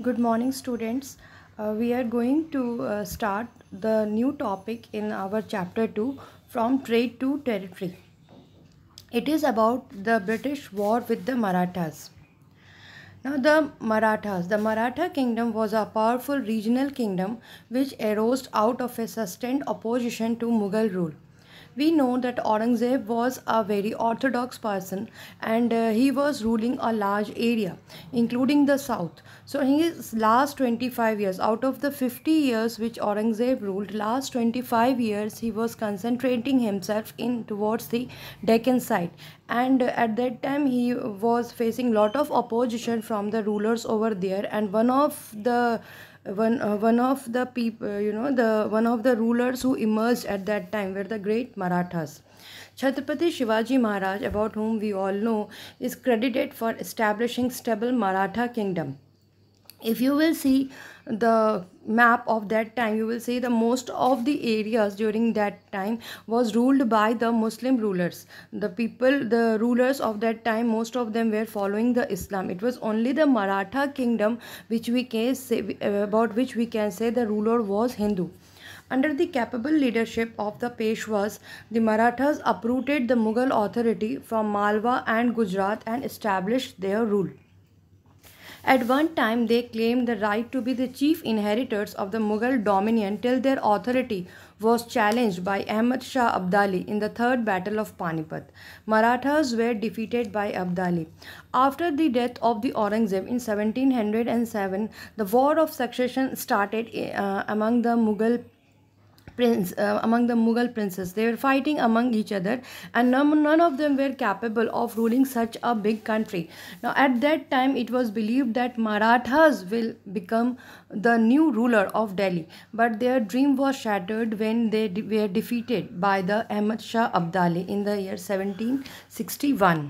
Good morning students. Uh, we are going to uh, start the new topic in our chapter 2 from trade to territory. It is about the British war with the Marathas. Now the Marathas, the Maratha kingdom was a powerful regional kingdom which arose out of a sustained opposition to Mughal rule we know that Aurangzeb was a very orthodox person and uh, he was ruling a large area including the south so his last 25 years out of the 50 years which Aurangzeb ruled last 25 years he was concentrating himself in towards the Deccan side and uh, at that time he was facing lot of opposition from the rulers over there and one of the one uh, one of the people uh, you know the one of the rulers who emerged at that time were the great marathas Chhatrapati Shivaji Maharaj, about whom we all know, is credited for establishing stable Maratha kingdom if you will see the map of that time you will see the most of the areas during that time was ruled by the muslim rulers the people the rulers of that time most of them were following the islam it was only the maratha kingdom which we can say about which we can say the ruler was hindu under the capable leadership of the Peshwas, the Marathas uprooted the Mughal authority from Malwa and Gujarat and established their rule. At one time, they claimed the right to be the chief inheritors of the Mughal dominion till their authority was challenged by Ahmad Shah Abdali in the Third Battle of Panipat. Marathas were defeated by Abdali. After the death of the Aurangzeb in 1707, the War of Succession started eh, uh, among the Mughal prince, uh, among the Mughal princes. They were fighting among each other and none, none of them were capable of ruling such a big country. Now at that time it was believed that Marathas will become the new ruler of Delhi. But their dream was shattered when they de were defeated by the Ahmad Shah Abdali in the year 1761.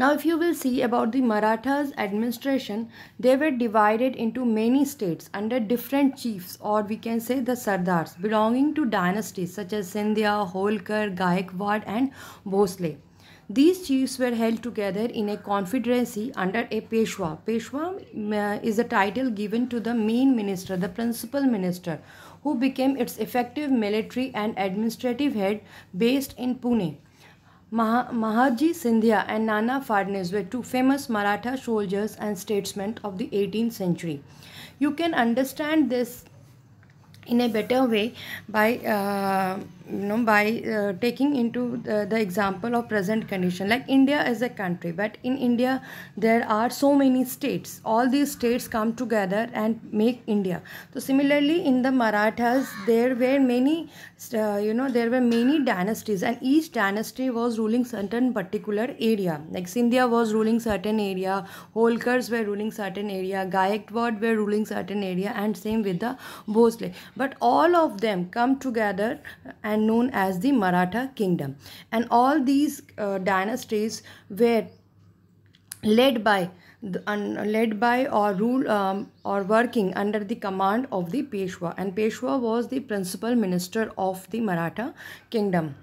Now if you will see about the Marathas administration, they were divided into many states under different chiefs or we can say the Sardars belonging to dynasties such as Sindhya, Holkar, Gaekwad and Bhosle. These chiefs were held together in a confederacy under a Peshwa. Peshwa uh, is a title given to the main minister, the principal minister, who became its effective military and administrative head based in Pune. Mah Mahaji Sindhya and Nana Farnes were two famous Maratha soldiers and statesmen of the 18th century. You can understand this in a better way by uh, you know by uh, taking into the, the, example of present condition like india is a country but in india there are so many states all these states come together and make india so similarly in the marathas there were many uh, you know there were many dynasties and each dynasty was ruling certain particular area like Sindhya was ruling certain area Holkers were ruling certain area Gayakwad were ruling certain area and same with the Bhosle but all of them come together and known as the Maratha kingdom and all these uh, dynasties were led by led by or rule um, or working under the command of the Peshwa and Peshwa was the principal minister of the Maratha kingdom.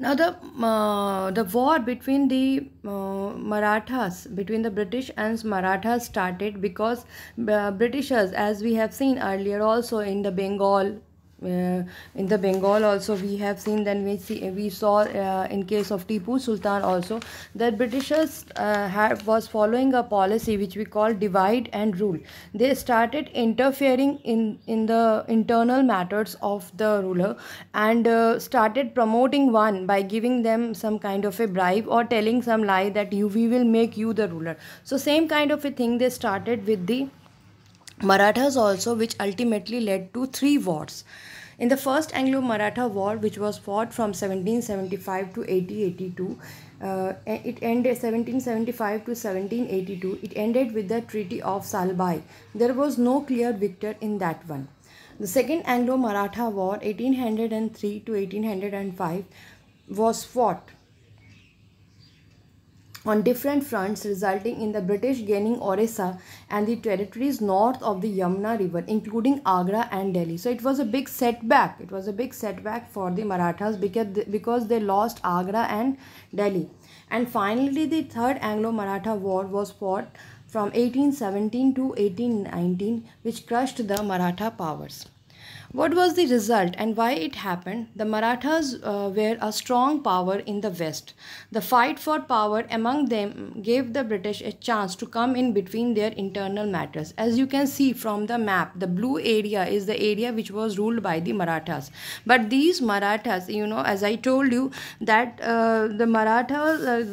Now the uh, the war between the uh, Marathas between the British and Marathas started because uh, Britishers as we have seen earlier also in the Bengal uh, in the Bengal also we have seen then we see we saw uh, in case of Tipu Sultan also that Britishers uh, have, was following a policy which we call divide and rule they started interfering in in the internal matters of the ruler and uh, started promoting one by giving them some kind of a bribe or telling some lie that you we will make you the ruler so same kind of a thing they started with the Marathas also, which ultimately led to three wars. In the first Anglo-Maratha War, which was fought from 1775 to 1882, uh, it ended 1775 to 1782. It ended with the Treaty of Salbai. There was no clear victor in that one. The second Anglo-Maratha War, 1803 to 1805, was fought on different fronts resulting in the British gaining Orissa and the territories north of the Yamuna river including Agra and Delhi. So it was a big setback. It was a big setback for the Marathas because they lost Agra and Delhi. And finally the third Anglo-Maratha war was fought from 1817 to 1819 which crushed the Maratha powers. What was the result and why it happened? The Marathas uh, were a strong power in the West. The fight for power among them gave the British a chance to come in between their internal matters. As you can see from the map, the blue area is the area which was ruled by the Marathas. But these Marathas, you know, as I told you, that uh, the Marathas, uh,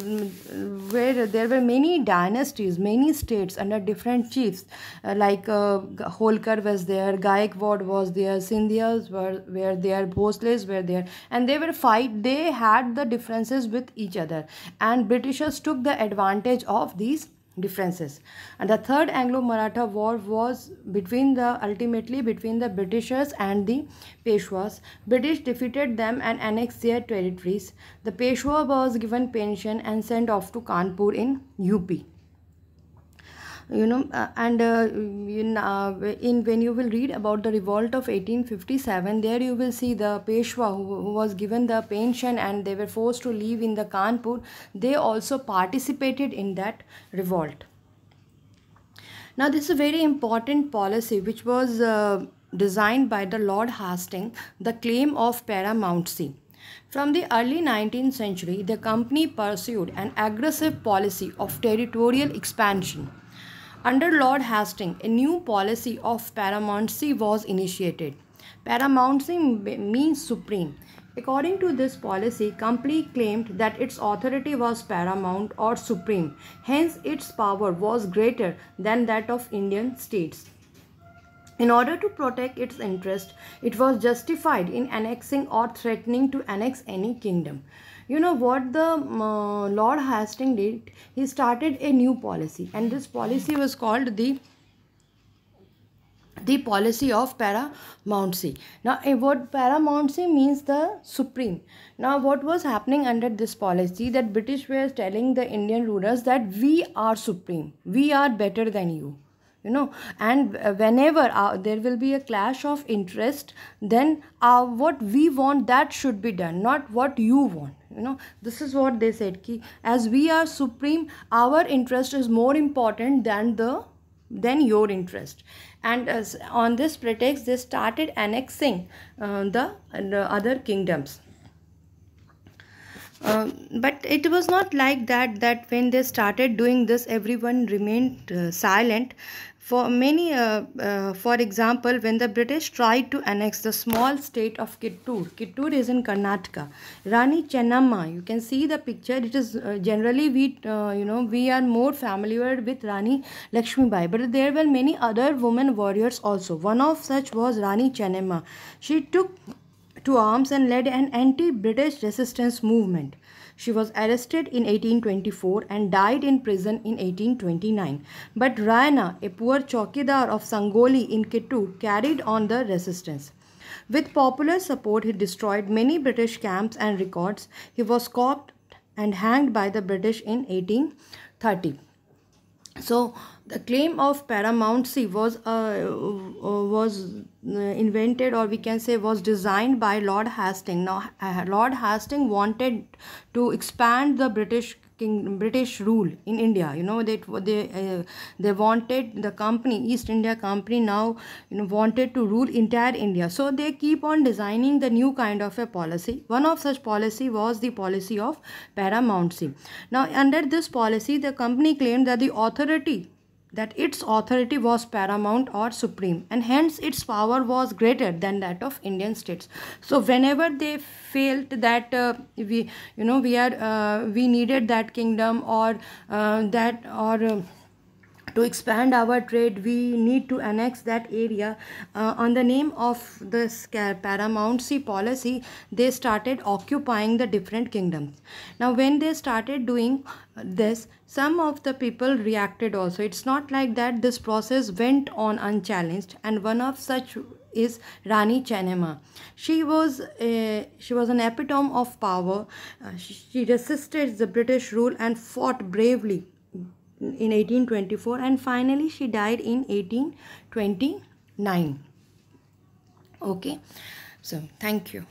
where there were many dynasties, many states under different chiefs, uh, like uh, Holkar was there, Gaikwad was there, Sindhis were were there, Bhosles were there, and they were fight. They had the differences with each other, and Britishers took the advantage of these differences. And the third Anglo-Maratha war was between the ultimately between the Britishers and the Peshwas. British defeated them and annexed their territories. The Peshwa was given pension and sent off to Kanpur in UP you know uh, and uh, in, uh, in when you will read about the revolt of 1857 there you will see the Peshwa who, who was given the pension and they were forced to leave in the Kanpur they also participated in that revolt now this is a very important policy which was uh, designed by the Lord Hastings the claim of paramountcy from the early 19th century, the company pursued an aggressive policy of territorial expansion. Under Lord Hastings, a new policy of paramountcy was initiated. Paramountcy means supreme. According to this policy, company claimed that its authority was paramount or supreme. Hence, its power was greater than that of Indian states. In order to protect its interest, it was justified in annexing or threatening to annex any kingdom. You know what the mm, uh, Lord Hastings did? He started a new policy and this policy was called the the policy of paramountcy. Now, what paramountcy means the supreme. Now, what was happening under this policy that British were telling the Indian rulers that we are supreme. We are better than you you know and uh, whenever uh, there will be a clash of interest then uh, what we want that should be done not what you want you know this is what they said ki, as we are supreme our interest is more important than the than your interest and as, on this pretext they started annexing uh, the, the other kingdoms uh, but it was not like that that when they started doing this everyone remained uh, silent for many, uh, uh, for example, when the British tried to annex the small state of Kittur, Kittur is in Karnataka. Rani Chennamma, you can see the picture. It is uh, generally we, uh, you know, we are more familiar with Rani Lakshmi Bai, but there were many other women warriors also. One of such was Rani Chennamma. She took to arms and led an anti-British resistance movement. She was arrested in 1824 and died in prison in 1829. But Rana, a poor chokidar of Sangoli in Kittu, carried on the resistance. With popular support, he destroyed many British camps and records. He was caught and hanged by the British in 1830 so the claim of paramountcy was uh, uh was uh, invented or we can say was designed by lord hastings now lord hastings wanted to expand the british King, British rule in India. You know that they they, uh, they wanted the company East India Company now you know wanted to rule entire India. So they keep on designing the new kind of a policy. One of such policy was the policy of paramountcy. Now under this policy, the company claimed that the authority that its authority was paramount or supreme and hence its power was greater than that of indian states so whenever they felt that uh, we you know we are uh, we needed that kingdom or uh, that or uh, to expand our trade we need to annex that area uh, on the name of this paramountcy policy they started occupying the different kingdoms now when they started doing this some of the people reacted also it's not like that this process went on unchallenged and one of such is Rani Chennamma. She was a, she was an epitome of power. Uh, she, she resisted the British rule and fought bravely in 1824 and finally she died in 1829 okay so thank you